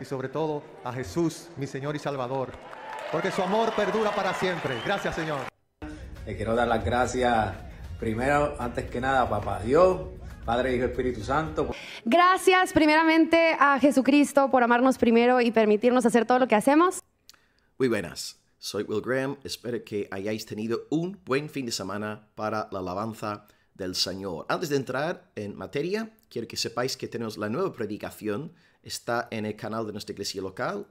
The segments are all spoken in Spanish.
y sobre todo a Jesús, mi Señor y Salvador, porque su amor perdura para siempre. Gracias, Señor. Le quiero dar las gracias primero, antes que nada, papá Dios, Padre, Hijo, Espíritu Santo. Gracias primeramente a Jesucristo por amarnos primero y permitirnos hacer todo lo que hacemos. Muy buenas, soy Will Graham. Espero que hayáis tenido un buen fin de semana para la alabanza del Señor. Antes de entrar en materia, quiero que sepáis que tenemos la nueva predicación está en el canal de nuestra iglesia local.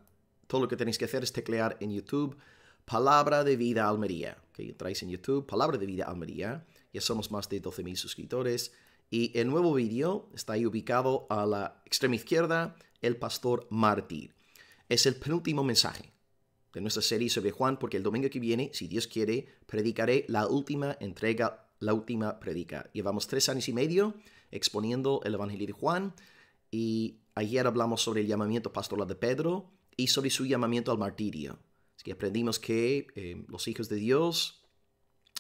Todo lo que tenéis que hacer es teclear en YouTube Palabra de Vida Almería. Que Entráis en YouTube Palabra de Vida Almería. Ya somos más de 12.000 suscriptores. Y el nuevo vídeo está ahí ubicado a la extrema izquierda, el pastor mártir. Es el penúltimo mensaje de nuestra serie sobre Juan, porque el domingo que viene, si Dios quiere, predicaré la última entrega, la última predica. Llevamos tres años y medio exponiendo el Evangelio de Juan y Ayer hablamos sobre el llamamiento pastoral de Pedro y sobre su llamamiento al martirio. Así que aprendimos que eh, los hijos de Dios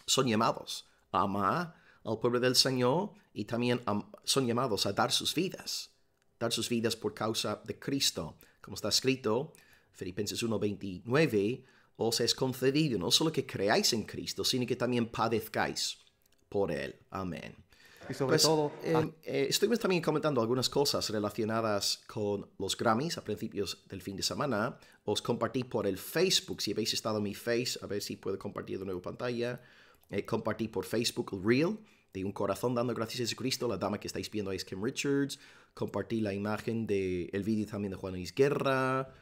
son llamados a amar al pueblo del Señor y también son llamados a dar sus vidas, dar sus vidas por causa de Cristo. Como está escrito, Filipenses 1:29, os es concedido no solo que creáis en Cristo, sino que también padezcáis por Él. Amén. Y sobre pues, eh, ah. eh, también comentando algunas cosas relacionadas con los Grammys a principios del fin de semana. Os compartí por el Facebook, si habéis estado en mi Face, a ver si puedo compartir de nuevo pantalla. Eh, compartí por Facebook el Reel de un corazón dando gracias a Jesucristo. La dama que estáis viendo es Kim Richards. Compartí la imagen del vídeo también de Juan Luis Guerra.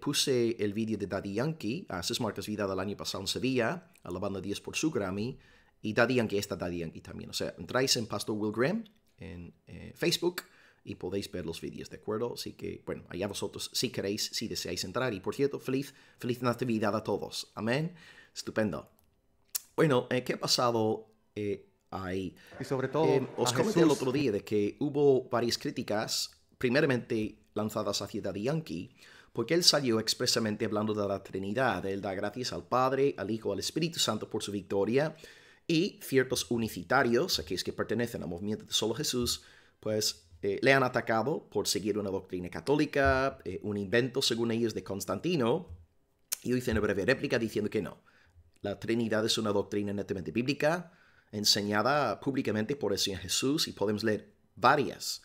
puse el vídeo de Daddy Yankee a sus marcas vida del año pasado en Sevilla, alabando a Dios por su Grammy y Daddy Yankee está Daddy Yankee también. O sea, entráis en Pastor Will Graham en eh, Facebook y podéis ver los vídeos, ¿de acuerdo? Así que, bueno, allá vosotros si queréis, si deseáis entrar. Y por cierto, feliz, feliz Natividad a todos. Amén. Estupendo. Bueno, eh, ¿qué ha pasado eh, ahí? Y sobre todo, os comenté el otro día de que hubo varias críticas, primeramente lanzadas hacia Daddy Yankee, porque él salió expresamente hablando de la Trinidad. Él da gracias al Padre, al Hijo, al Espíritu Santo por su victoria y ciertos unicitarios, aquellos que pertenecen al movimiento de solo Jesús, pues eh, le han atacado por seguir una doctrina católica, eh, un invento según ellos de Constantino, y hoy hice una breve réplica diciendo que no. La Trinidad es una doctrina netamente bíblica, enseñada públicamente por el Señor Jesús, y podemos leer varias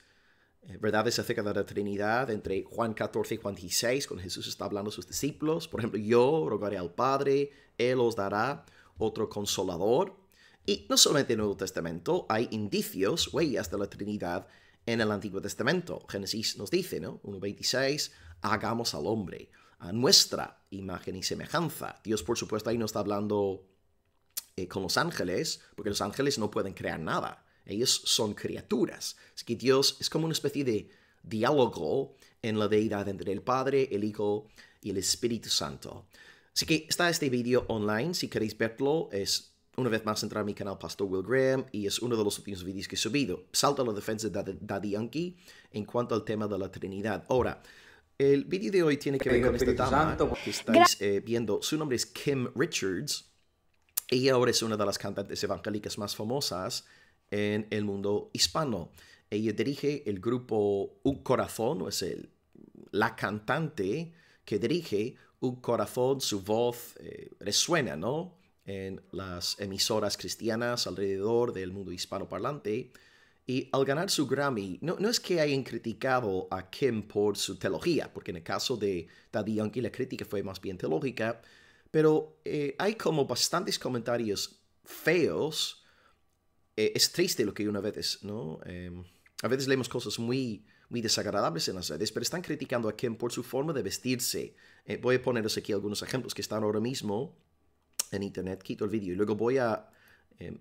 eh, verdades acerca de la Trinidad entre Juan 14 y Juan 16, cuando Jesús está hablando a sus discípulos. Por ejemplo, yo rogaré al Padre, Él os dará otro consolador, y no solamente en el Nuevo Testamento, hay indicios, huellas de la Trinidad en el Antiguo Testamento. Génesis nos dice, ¿no? 1.26, hagamos al hombre a nuestra imagen y semejanza. Dios, por supuesto, ahí no está hablando eh, con los ángeles, porque los ángeles no pueden crear nada. Ellos son criaturas. Así que Dios es como una especie de diálogo en la deidad entre el Padre, el Hijo y el Espíritu Santo. Así que está este vídeo online, si queréis verlo, es una vez más entrar a mi canal Pastor Will Graham y es uno de los últimos vídeos que he subido. Salta la defensa de Daddy Yankee en cuanto al tema de la Trinidad. Ahora, el vídeo de hoy tiene que ver con esta tema que estáis eh, viendo. Su nombre es Kim Richards. Ella ahora es una de las cantantes evangélicas más famosas en el mundo hispano. Ella dirige el grupo Un Corazón, o es el, la cantante que dirige Un Corazón, su voz eh, resuena, ¿no? en las emisoras cristianas alrededor del mundo parlante Y al ganar su Grammy, no, no, es que hayan criticado a Kim por su teología, porque en el caso de Daddy Yankee la crítica fue más bien teológica, pero eh, hay como bastantes comentarios feos. Eh, es triste lo que hay una vez, ¿no? Em, a veces leemos cosas muy, muy desagradables en las redes, pero están criticando a Kim por su forma de vestirse. Eh, voy a poneros aquí algunos ejemplos que están ahora mismo en internet, quito el vídeo y luego voy a em,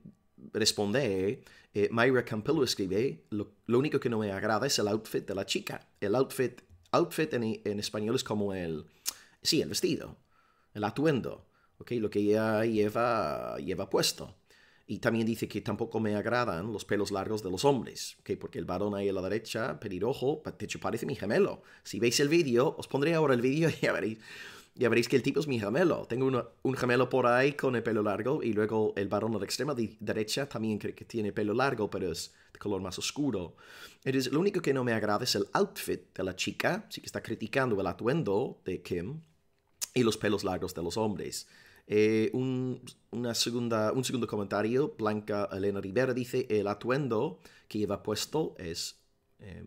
responder. Eh, Mayra Campillo escribe, lo, único que no me agrada es el outfit de la chica. El outfit, outfit en, español es como el, sí, el vestido, el atuendo, okay, lo que ella lleva, lleva puesto. Y también dice que tampoco me agradan los pelos largos de los hombres, que porque el varón ahí a la derecha, pelirrojo, de hecho parece mi gemelo. Si veis el vídeo, os pondré ahora el vídeo y ya veréis ya veréis que el tipo es mi gemelo. Tengo un gemelo por ahí con el pelo largo y luego el varón a la extrema derecha también cree que tiene pelo largo, pero es de color más oscuro. lo único que no me agrada es el outfit de la chica, sí que está criticando el atuendo de Kim y los pelos largos de los hombres. Eh, un, una segunda, un segundo comentario, Blanca Elena Rivera dice, el atuendo que lleva puesto es eh,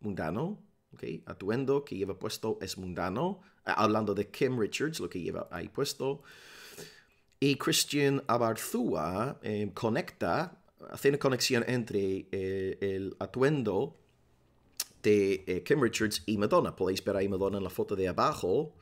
mundano, okay? atuendo que lleva puesto es mundano, eh, hablando de Kim Richards, lo que lleva ahí puesto. Y Christian Abarzua eh, conecta, hace una conexión entre eh, el atuendo de Kim Richards y Madonna. Podéis ver ahí Madonna en la foto de abajo,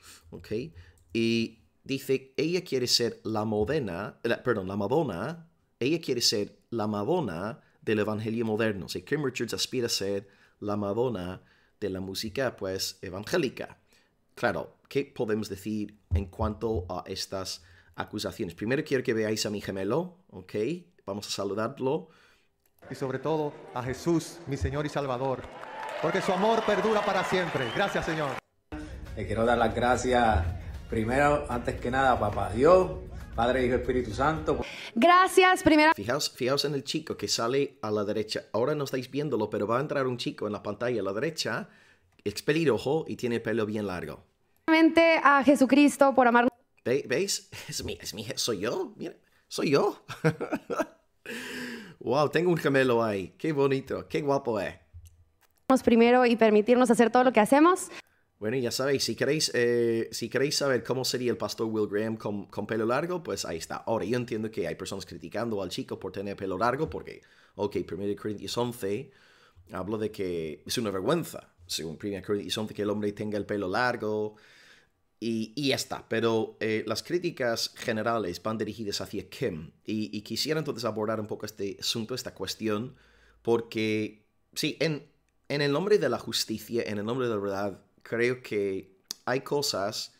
Y dice, ella quiere ser la modena, perdón, la Madonna, ella quiere ser la Madonna del Evangelio moderno. O Kim Richards aspira a ser la Madonna de la música, pues, evangélica. Claro, ¿qué podemos decir en cuanto a estas acusaciones? Primero quiero que veáis a mi gemelo, ¿ok? Vamos a saludarlo. Y sobre todo a Jesús, mi Señor y Salvador, porque su amor perdura para siempre. Gracias, Señor. Le quiero dar las gracias primero, antes que nada, papá Dios, Padre, Hijo, Espíritu Santo. Gracias, primero Fijaos, fijaos en el chico que sale a la derecha. Ahora no estáis viéndolo, pero va a entrar un chico en la pantalla a la derecha es pelirrojo y tiene pelo bien largo. A Jesucristo por amar. ¿Veis? Es mi, es mi, soy yo. soy yo. wow, tengo un gemelo ahí. Qué bonito, qué guapo es. Vamos Primero y permitirnos hacer todo lo que hacemos. Bueno, ya sabéis, si queréis, eh, si queréis saber cómo sería el pastor Will Graham con, pelo largo, pues ahí está. Ahora, yo entiendo que hay personas criticando al chico por tener pelo largo, porque, ok, 1 Corintios 11 hablo de que es una vergüenza según Premier son de que el hombre tenga el pelo largo y, y ya está. Pero eh, las críticas generales van dirigidas hacia Kim y, y, quisiera entonces abordar un poco este asunto, esta cuestión, porque sí, en, en el nombre de la justicia, en el nombre de la verdad, creo que hay cosas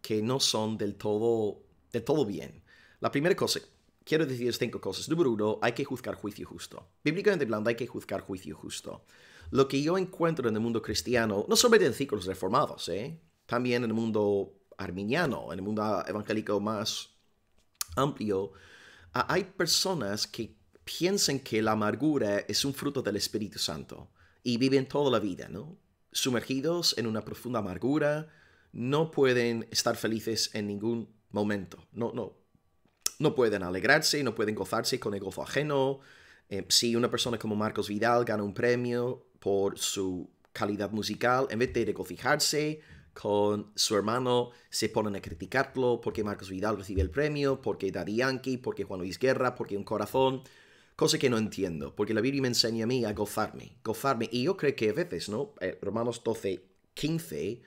que no son del todo, del todo bien. La primera cosa, quiero decir cinco cosas. Número uno, hay que juzgar juicio justo. Bíblicamente hablando, hay que juzgar juicio justo lo que yo encuentro en el mundo cristiano, no solamente en ciclos reformados, ¿eh? también en el mundo arminiano, en el mundo evangélico más amplio, ah, hay personas que piensan que la amargura es un fruto del Espíritu Santo y viven toda la vida, ¿no? Sumergidos en una profunda amargura, no pueden estar felices en ningún momento, no, no, no pueden alegrarse, no pueden gozarse con el gozo ajeno. Eh, si una persona como Marcos Vidal gana un premio, por su calidad musical, en vez de regocijarse con su hermano, se ponen a criticarlo porque Marcos Vidal recibe el premio, porque Daddy Yankee, porque Juan Luis Guerra, porque un corazón. Cosa que no entiendo, porque la Biblia me enseña a mí a gozarme, gozarme. Y yo creo que a veces, ¿no? Eh, Romanos 12, 15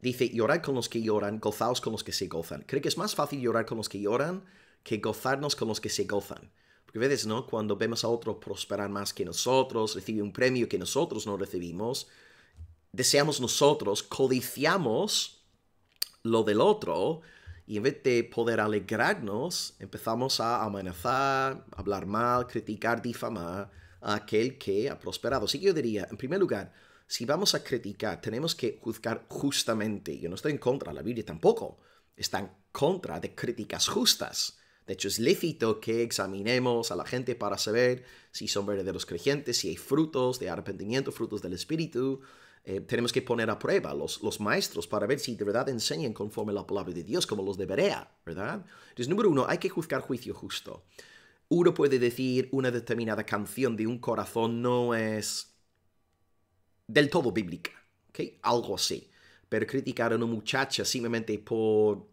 dice, llorar con los que lloran, gozaos con los que se gozan. Creo que es más fácil llorar con los que lloran que gozarnos con los que se gozan. Porque veces, ¿no? Cuando vemos a otro prosperar más que nosotros, recibe un premio que nosotros no recibimos, deseamos nosotros, codiciamos lo del otro, y en vez de poder alegrarnos, empezamos a amenazar, hablar mal, criticar, difamar a aquel que ha prosperado. Así que yo diría, en primer lugar, si vamos a criticar, tenemos que juzgar justamente. Yo no estoy en contra, la Biblia tampoco. Está en contra de críticas justas. De hecho, es lícito que examinemos a la gente para saber si son verdaderos creyentes, si hay frutos de arrepentimiento, frutos del Espíritu. Eh, tenemos que poner a prueba los, los maestros para ver si de verdad enseñan conforme la palabra de Dios, como los de ¿verdad? Entonces, número uno, hay que juzgar juicio justo. Uno puede decir una determinada canción de un corazón no es del todo bíblica, ¿ok? Algo así. Pero criticar a una muchacha simplemente por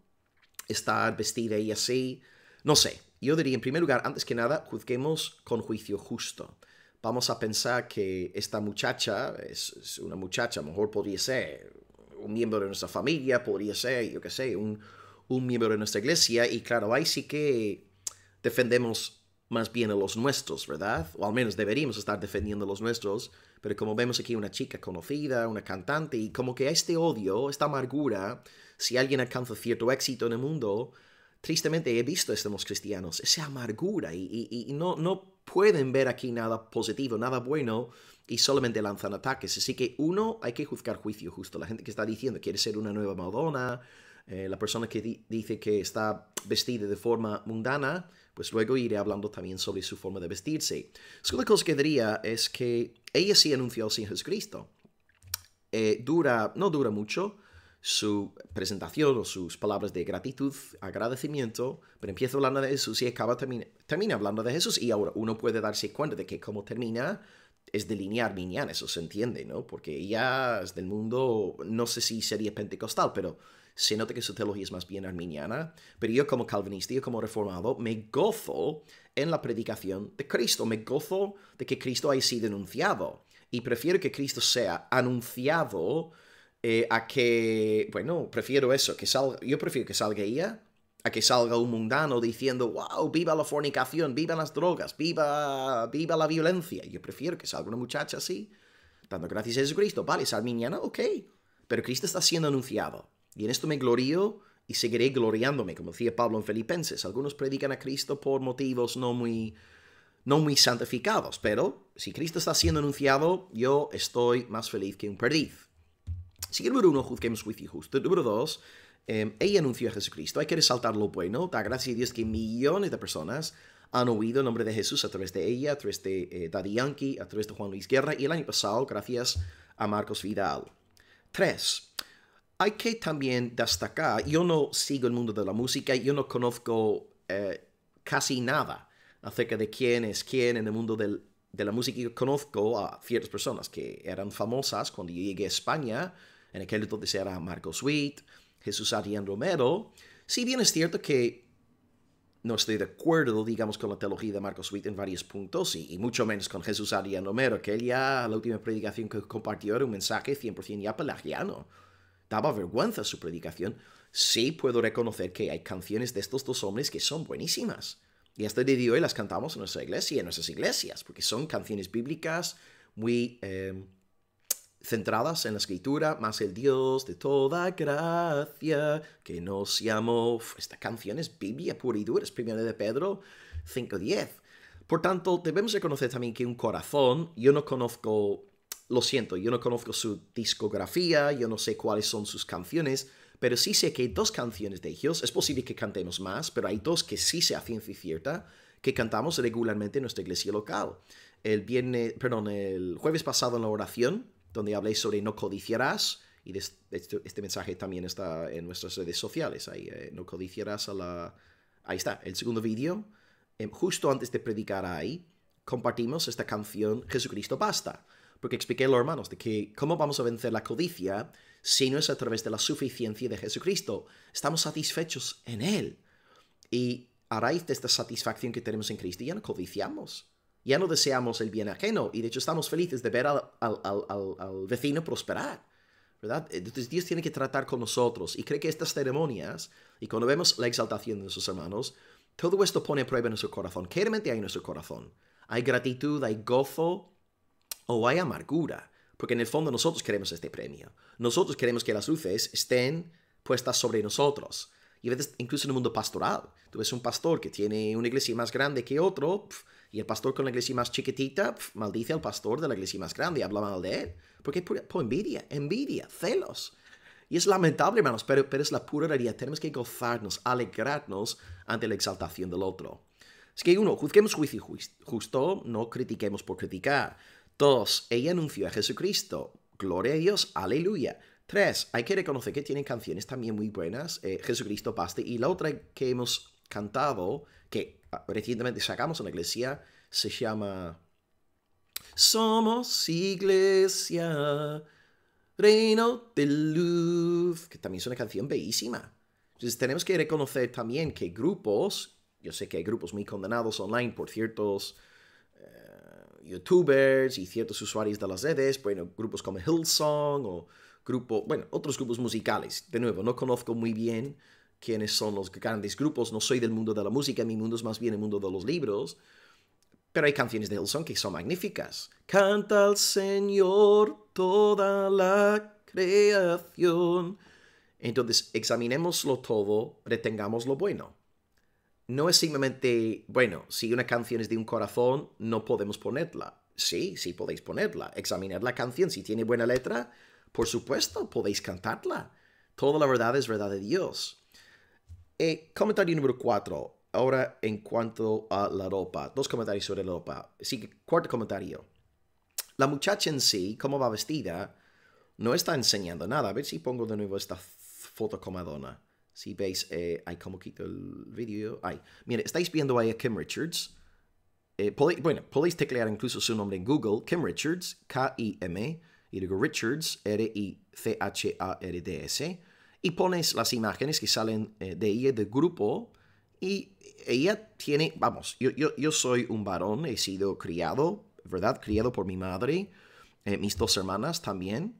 estar vestida y así, no sé, yo diría en primer lugar, antes que nada, juzguemos con juicio justo. Vamos a pensar que esta muchacha es, una muchacha, a lo mejor podría ser un miembro de nuestra familia, podría ser, yo qué sé, un, un miembro de nuestra iglesia, y claro, ahí sí que defendemos más bien a los nuestros, ¿verdad? O al menos deberíamos estar defendiendo a los nuestros, pero como vemos aquí una chica conocida, una cantante, y como que este odio, esta amargura, si alguien alcanza cierto éxito en el mundo, tristemente he visto a estos cristianos, esa amargura y, no, pueden ver aquí nada positivo, nada bueno y solamente lanzan ataques. Así que uno, hay que juzgar juicio justo. La gente que está diciendo quiere ser una nueva Madonna, eh, la persona que dice que está vestida de forma mundana, pues luego iré hablando también sobre su forma de vestirse. Segunda cosa que diría es que ella sí anunció sin Jesucristo. Eh, dura, no dura mucho, su presentación o sus palabras de gratitud, agradecimiento, pero empieza hablando de Jesús y acaba termina, hablando de Jesús y ahora uno puede darse cuenta de que cómo termina es de línea arminiana, eso se entiende, ¿no? Porque ella es del mundo, no sé si sería pentecostal, pero se nota que su teología es más bien arminiana, pero yo como calvinista, yo como reformado, me gozo en la predicación de Cristo, me gozo de que Cristo haya sido anunciado y prefiero que Cristo sea anunciado eh, a que, bueno, prefiero eso, que salga, yo prefiero que salga ella a que salga un mundano diciendo, wow, viva la fornicación, viva las drogas, viva, viva la violencia. Yo prefiero que salga una muchacha así, dando gracias a Jesucristo. Vale, salmiñana, ok, pero Cristo está siendo anunciado. Y en esto me glorío y seguiré gloriándome, como decía Pablo en Filipenses. Algunos predican a Cristo por motivos no muy, no muy santificados, pero si Cristo está siendo anunciado, yo estoy más feliz que un perdiz. Así número uno, juzguemos juicio justo. Número dos, em, ella anunció a Jesucristo. Hay que resaltar lo bueno. Da gracias a Dios que millones de personas han oído el nombre de Jesús a través de ella, a través de eh, Daddy Yankee, a través de Juan Luis Guerra y el año pasado gracias a Marcos Vidal. Tres, hay que también destacar, yo no sigo el mundo de la música, yo no conozco eh, casi nada acerca de quién es quién en el mundo de la música. Yo conozco a ciertas personas que eran famosas cuando yo llegué a España, en aquel entonces era Marco Sweet, Jesús Arián Romero. Si bien es cierto que no estoy de acuerdo, digamos, con la teología de Marco Sweet en varios puntos, y, mucho menos con Jesús Arián Romero, que él ya, la última predicación que compartió era un mensaje 100% ya pelagiano. Daba vergüenza su predicación. Sí puedo reconocer que hay canciones de estos dos hombres que son buenísimas. Y hasta el día de hoy las cantamos en nuestra iglesia en nuestras iglesias, porque son canciones bíblicas muy eh, centradas en la escritura, más el Dios de toda gracia que nos llamó. Esta canción es Biblia pura y dura, es primera de Pedro 5.10. Por tanto, debemos reconocer también que un corazón, yo no conozco, lo siento, yo no conozco su discografía, yo no sé cuáles son sus canciones, pero sí sé que hay dos canciones de ellos, es posible que cantemos más, pero hay dos que sí se hacen cierta, que cantamos regularmente en nuestra iglesia local. El viernes, perdón, el jueves pasado en la oración donde hablé sobre no codiciarás. Y este, mensaje también está en nuestras redes sociales. Ahí eh, no codiciarás a la... Ahí está, el segundo vídeo. Eh, justo antes de predicar ahí, compartimos esta canción Jesucristo Basta. Porque expliqué a los hermanos de que cómo vamos a vencer la codicia si no es a través de la suficiencia de Jesucristo. Estamos satisfechos en Él. Y a raíz de esta satisfacción que tenemos en Cristo ya no codiciamos. Ya no deseamos el bien ajeno y de hecho estamos felices de ver al, vecino prosperar. ¿verdad? Entonces Dios tiene que tratar con nosotros y cree que estas ceremonias, y cuando vemos la exaltación de nuestros hermanos, todo esto pone a prueba en nuestro corazón. ¿Qué realmente hay en nuestro corazón? ¿Hay gratitud, hay gozo o hay amargura? Porque en el fondo nosotros queremos este premio. Nosotros queremos que las luces estén puestas sobre nosotros. Y a veces incluso en el mundo pastoral. Tú ves un pastor que tiene una iglesia más grande que otro, y el pastor con la iglesia más chiquitita maldice al pastor de la iglesia más grande y habla mal de él. Porque por, por envidia, envidia, celos. Y es lamentable, hermanos, pero, pero es la pura realidad. Tenemos que gozarnos, alegrarnos ante la exaltación del otro. Es que uno, juzguemos juicio justo, no critiquemos por criticar. Dos, ella anunció a Jesucristo. Gloria a Dios, aleluya. Tres, hay que reconocer que tienen canciones también muy buenas, eh, Jesucristo Paste, y la otra que hemos cantado, que recientemente sacamos una iglesia, se llama Somos Iglesia, Reino de Luz, que también es una canción bellísima. Entonces tenemos que reconocer también que grupos, yo sé que hay grupos muy condenados online por ciertos eh, youtubers y ciertos usuarios de las redes, bueno, grupos como Hillsong o grupo, bueno, otros grupos musicales. De nuevo, no conozco muy bien quiénes son los grandes grupos. No soy del mundo de la música, mi mundo es más bien el mundo de los libros. Pero hay canciones de Hillsong que son magníficas. Canta al Señor toda la creación. Entonces, examinémoslo todo, retengamos lo bueno. No es simplemente, bueno, si una canción es de un corazón, no podemos ponerla. Sí, sí podéis ponerla. Examinar la canción, si tiene buena letra, por supuesto, podéis cantarla. Toda la verdad es verdad de Dios. Eh, comentario número 4. Ahora en cuanto a la ropa. Dos comentarios sobre la ropa. Así cuarto comentario. La muchacha en sí, cómo va vestida, no está enseñando nada. A ver si pongo de nuevo esta foto Madonna. Si veis, hay eh, como quito el vídeo. Miren, estáis viendo ahí a Kim Richards. Eh, bueno, podéis teclear incluso su nombre en Google. Kim Richards, K-I-M, e, y luego Richards, R-I-C-H-A-R-D-S y pones las imágenes que salen eh, de ella, del grupo, y ella tiene, vamos, yo, yo, soy un varón, he sido criado, ¿verdad? Criado por mi madre, eh, mis dos hermanas también,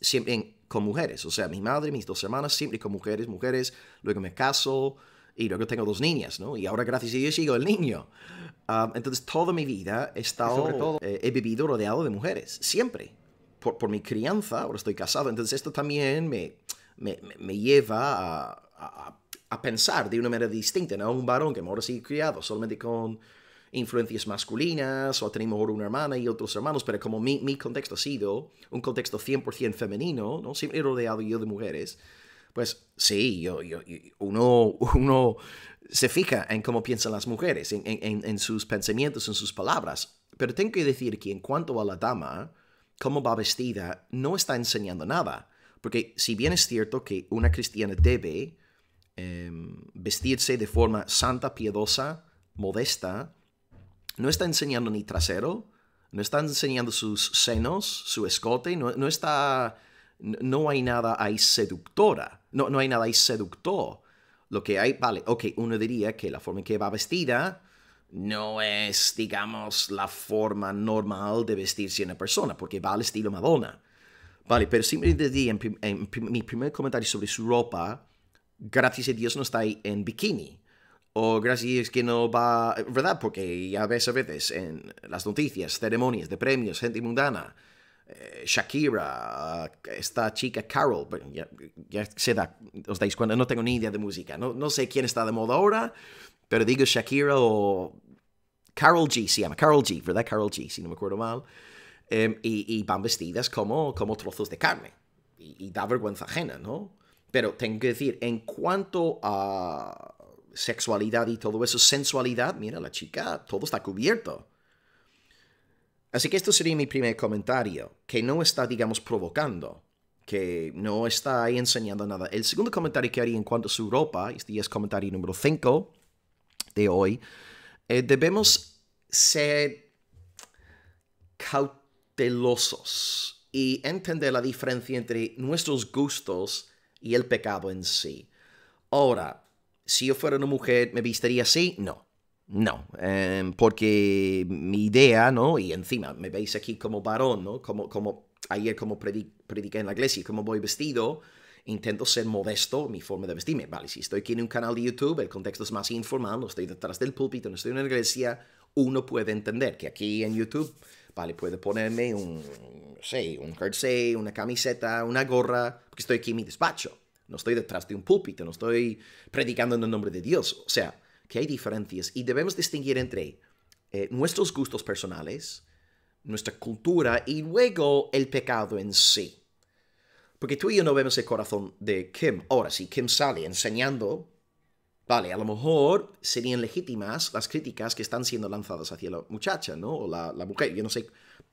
siempre con mujeres, o sea, mi madre, mis dos hermanas, siempre con mujeres, mujeres, luego me caso y luego tengo dos niñas, ¿no? Y ahora, gracias a Dios, sigo el niño. Ah, entonces, toda mi vida he estado, eh, he vivido rodeado de mujeres, siempre. Por, por mi crianza, ahora estoy casado, entonces esto también me, me, lleva a, pensar de una manera distinta, ¿no? Un varón que ha sido criado solamente con influencias masculinas, o tenemos una hermana y otros hermanos, pero como mi, contexto ha sido un contexto 100% femenino, ¿no? Siempre rodeado yo de mujeres, pues sí, yo, yo, uno, uno se fija en cómo piensan las mujeres, en, en sus pensamientos, en sus palabras, pero tengo que decir que en cuanto a la dama, cómo va vestida, no está enseñando nada. Porque si bien es cierto que una cristiana debe em, vestirse de forma santa, piedosa, modesta, no está enseñando ni trasero, no está enseñando sus senos, su escote, no, no está... No hay nada ahí seductora, no, no hay nada ahí seductor. Lo que hay, vale, ok, uno diría que la forma en que va vestida no es, digamos, la forma normal de vestirse una persona, porque va al estilo Madonna. Vale, pero siempre me di en, mi primer comentario sobre su ropa, gracias a Dios no está ahí en bikini. O gracias que no va, ¿verdad? Porque ya ves a veces en las noticias, ceremonias de premios, gente mundana, eh, Shakira, esta chica Carol, ya, se da, os dais cuenta, no tengo ni idea de música, no, no sé quién está de moda ahora, pero digo Shakira o Carol G se llama, Carol G, ¿verdad? Carol G, si no me acuerdo mal. Em, y, van vestidas como, como trozos de carne. Y, da vergüenza ajena, ¿no? Pero tengo que decir, en cuanto a sexualidad y todo eso, sensualidad, mira, la chica, todo está cubierto. Así que esto sería mi primer comentario, que no está, digamos, provocando, que no está ahí enseñando nada. El segundo comentario que haría en cuanto a su ropa, este es comentario número 5 de hoy, eh, debemos ser cautelosos y entender la diferencia entre nuestros gustos y el pecado en sí. Ahora, si yo fuera una mujer, ¿me vestiría así? No. No, em, porque mi idea, ¿no? Y encima me veis aquí como varón, ¿no? Como, como ayer como prediqué en la iglesia, como voy vestido, intento ser modesto mi forma de vestirme. Vale, si estoy aquí en un canal de YouTube, el contexto es más informal, no estoy detrás del púlpito, no estoy en la iglesia, uno puede entender que aquí en YouTube Vale, puede ponerme un, un jersey, una camiseta, una gorra, porque estoy aquí en mi despacho. No estoy detrás de un púlpito, no estoy predicando en el nombre de Dios. O sea, que hay diferencias y debemos distinguir entre eh, nuestros gustos personales, nuestra cultura y luego el pecado en sí. Porque tú y yo no vemos el corazón de Kim. Ahora, si Kim sale enseñando Vale, a lo mejor serían legítimas las críticas que están siendo lanzadas hacia la muchacha, ¿no? O la, mujer. Yo no sé,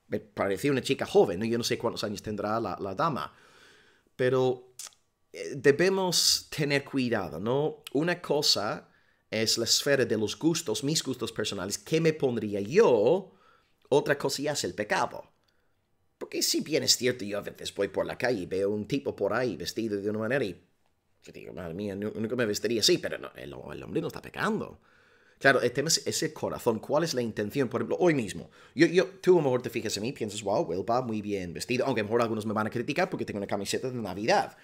me parecía una chica joven, ¿no? Yo no sé cuántos años tendrá la, dama. Pero eh, debemos tener cuidado, ¿no? Una cosa es la esfera de los gustos, mis gustos personales, qué me pondría yo, otra cosa es el pecado. Porque si bien es cierto, yo a veces voy por la calle y veo un tipo por ahí vestido de una manera y que digo, madre mía, nunca me vestiría así, pero no, el, hombre no está pecando. Claro, el tema es ese corazón. ¿Cuál es la intención? Por ejemplo, hoy mismo. Yo, tú a lo mejor te fijas en mí piensas, wow, Will va muy bien vestido. Aunque a lo mejor algunos me van a criticar porque tengo una camiseta de Navidad.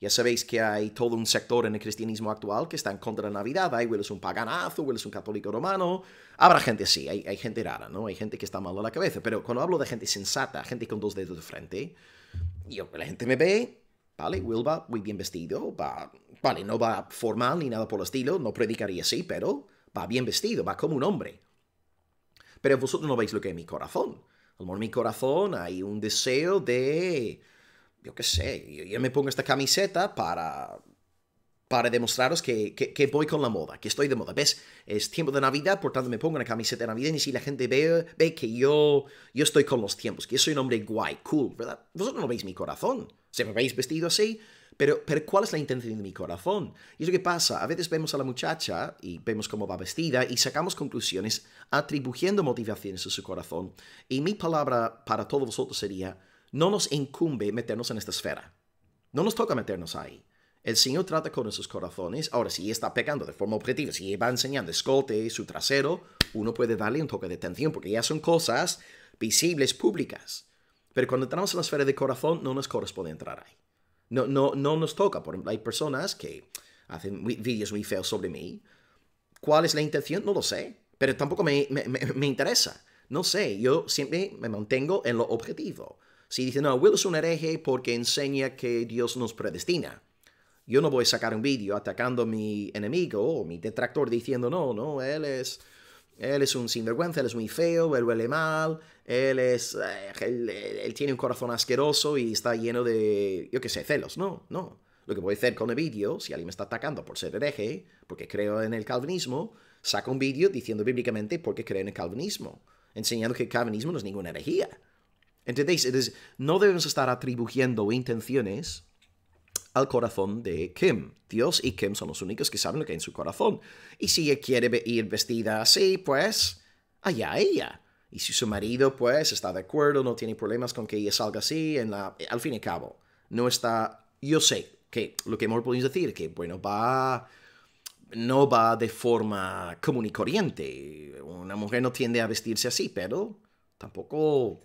Ya sabéis que hay todo un sector en el cristianismo actual que está en contra de Navidad. Hay Will es un paganazo, Will es un católico romano. Habrá gente así, hay, gente rara, ¿no? Hay gente que está mal a la cabeza. Pero cuando hablo de gente sensata, gente con dos dedos de frente, yo, la gente me ve ¿Vale? Will va muy bien vestido, va, vale, no va formal ni nada por el estilo, no predicaría así, pero va bien vestido, va como un hombre. Pero vosotros no veis lo que es mi corazón. En mi corazón hay un deseo de, yo qué sé, yo, me pongo esta camiseta para, para demostraros que, que, voy con la moda, que estoy de moda. ¿Ves? Es tiempo de Navidad, por tanto me pongo una camiseta de Navidad y si la gente ve, ve que yo, yo estoy con los tiempos, que yo soy un hombre guay, cool, ¿verdad? Vosotros no veis mi corazón. Se me veis vestido así, pero, pero, ¿cuál es la intención de mi corazón? Y eso lo que pasa, a veces vemos a la muchacha y vemos cómo va vestida y sacamos conclusiones atribuyendo motivaciones a su corazón. Y mi palabra para todos vosotros sería, no nos incumbe meternos en esta esfera. No nos toca meternos ahí. El Señor trata con nuestros corazones. Ahora, si está pecando de forma objetiva, si va enseñando escote, su trasero, uno puede darle un toque de atención porque ya son cosas visibles, públicas. Pero cuando entramos en la esfera de corazón, no nos corresponde entrar ahí. No, no, no nos toca. Por ejemplo, hay personas que hacen vídeos muy feos sobre mí. ¿Cuál es la intención? No lo sé. Pero tampoco me, me, me, me interesa. No sé. Yo siempre me mantengo en lo objetivo. Si dicen, no, Will es un hereje porque enseña que Dios nos predestina. Yo no voy a sacar un vídeo atacando a mi enemigo o mi detractor diciendo, no, no, él es él es un sinvergüenza, él es muy feo, él huele mal, él es. Eh, él, tiene un corazón asqueroso y está lleno de. yo qué sé, celos. No, no. Lo que voy a hacer con el vídeo, si alguien me está atacando por ser hereje, porque creo en el calvinismo, saca un vídeo diciendo bíblicamente por qué creo en el calvinismo, enseñando que el calvinismo no es ninguna herejía. ¿Entendéis? Entonces, no debemos estar atribuyendo intenciones al corazón de Kim. Dios y Kim son los únicos que saben lo que hay en su corazón. Y si ella quiere ir vestida así, pues allá ella. Y si su marido, pues, está de acuerdo, no tiene problemas con que ella salga así, en la, al fin y cabo, no está... Yo sé que lo que mejor podéis decir que, bueno, va... No va de forma común y corriente. Una mujer no tiende a vestirse así, pero tampoco...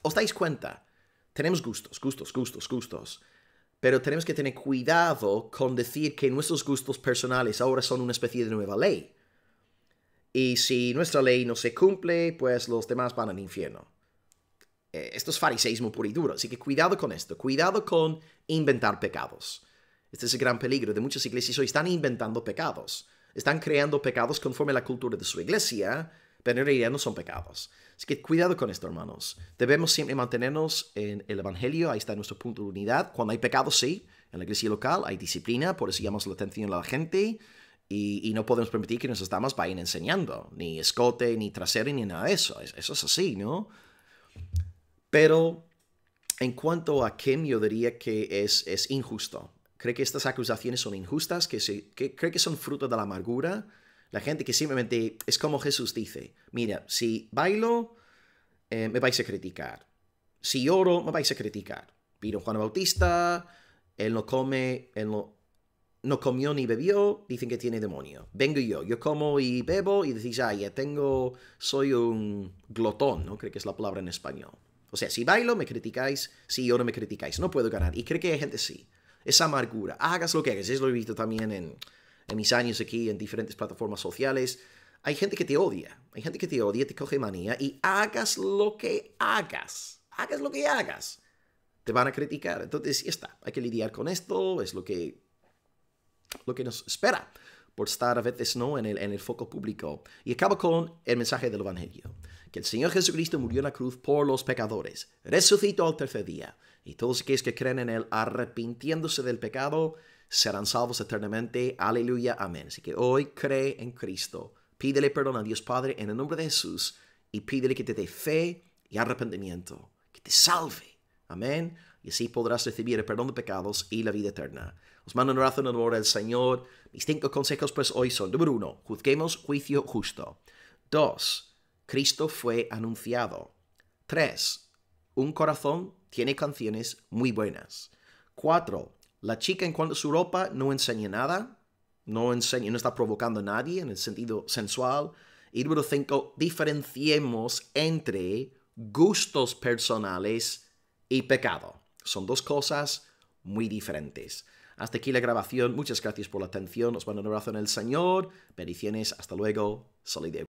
¿Os dais cuenta? Tenemos gustos, gustos, gustos, gustos. Pero tenemos que tener cuidado con decir que nuestros gustos personales ahora son una especie de nueva ley. Y si nuestra ley no se cumple, pues los demás van al infierno. Eh, esto es fariseísmo puro y duro, así que cuidado con esto, cuidado con inventar pecados. Este es el gran peligro de muchas iglesias hoy, están inventando pecados, están creando pecados conforme a la cultura de su iglesia, tener idea no son pecados. Así que cuidado con esto, hermanos. Debemos siempre mantenernos en el Evangelio, ahí está nuestro punto de unidad. Cuando hay pecados, sí, en la iglesia local hay disciplina, por eso llamamos la atención a la gente y, no podemos permitir que nuestras damas vayan enseñando, ni escote, ni trasero, ni nada de eso. Eso es así, ¿no? Pero en cuanto a Kim, yo diría que es, injusto. Cree que estas acusaciones son injustas, que, se, que cree que son fruto de la amargura la gente que simplemente es como Jesús dice, mira, si bailo, eh, me vais a criticar. Si lloro, me vais a criticar. Vino Juan Bautista, él no come, él no, no comió ni bebió, dicen que tiene demonio. Vengo yo, yo como y bebo y decís, ah, ya tengo, soy un glotón, ¿no? Creo que es la palabra en español. O sea, si bailo, me criticáis, si lloro, me criticáis, no puedo ganar. Y creo que hay gente sí. Esa amargura, hagas lo que hagas, Eso lo he visto también en en mis años aquí en diferentes plataformas sociales, hay gente que te odia, hay gente que te odia, te coge manía y hagas lo que hagas, hagas lo que hagas, te van a criticar. Entonces, ya está, hay que lidiar con esto, es lo que, lo que nos espera por estar a veces no en el, en el foco público. Y acaba con el mensaje del Evangelio, que el Señor Jesucristo murió en la cruz por los pecadores, resucitó al tercer día, y todos aquellos que creen en Él arrepintiéndose del pecado, serán salvos eternamente. Aleluya, amén. Así que hoy cree en Cristo. Pídele perdón a Dios Padre en el nombre de Jesús y pídele que te dé fe y arrepentimiento, que te salve. Amén. Y así podrás recibir el perdón de pecados y la vida eterna. Os mando un abrazo en honor al Señor. Mis cinco consejos pues hoy son, número uno, juzguemos juicio justo. Dos, Cristo fue anunciado. Tres, un corazón tiene canciones muy buenas. Cuatro, la chica en cuanto a su ropa no enseña nada, no, enseña, no está provocando a nadie en el sentido sensual. Y número 5, diferenciemos entre gustos personales y pecado. Son dos cosas muy diferentes. Hasta aquí la grabación. Muchas gracias por la atención. Os mando un abrazo en el Señor. Bendiciones. Hasta luego. Salud.